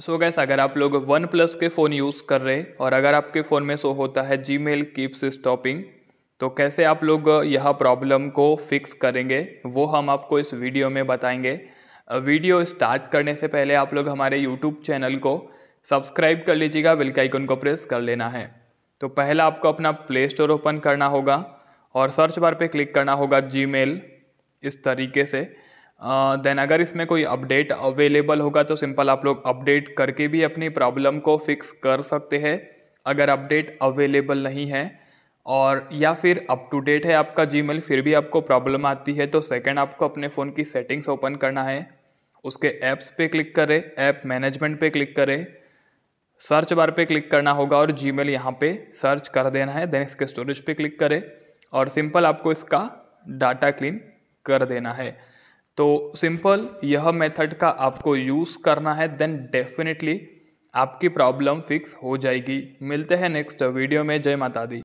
सो gas अगर आप लोग वन प्लस के फ़ोन यूज़ कर रहे और अगर आपके फ़ोन में सो होता है जी मेल कीप्स स्टॉपिंग तो कैसे आप लोग यह प्रॉब्लम को फिक्स करेंगे वो हम आपको इस वीडियो में बताएंगे वीडियो स्टार्ट करने से पहले आप लोग हमारे यूट्यूब चैनल को सब्सक्राइब कर लीजिएगा बिल के आइकन को प्रेस कर लेना है तो पहला आपको अपना प्ले स्टोर ओपन करना होगा और सर्च बार पे क्लिक करना होगा जी इस तरीके से देन अगर इसमें कोई अपडेट अवेलेबल होगा तो सिंपल आप लोग अपडेट करके भी अपनी प्रॉब्लम को फिक्स कर सकते हैं अगर अपडेट अवेलेबल नहीं है और या फिर अप टू डेट है आपका जीमेल फिर भी आपको प्रॉब्लम आती है तो सेकंड आपको अपने फ़ोन की सेटिंग्स ओपन करना है उसके ऐप्स पे क्लिक करें ऐप मैनेजमेंट पे क्लिक करें सर्च बार पे क्लिक करना होगा और जी मेल यहाँ पर सर्च कर देना है देन इसके स्टोरेज पे क्लिक करें और सिंपल आपको इसका डाटा क्लीन कर देना है तो सिंपल यह मेथड का आपको यूज़ करना है देन डेफिनेटली आपकी प्रॉब्लम फिक्स हो जाएगी मिलते हैं नेक्स्ट वीडियो में जय माता दी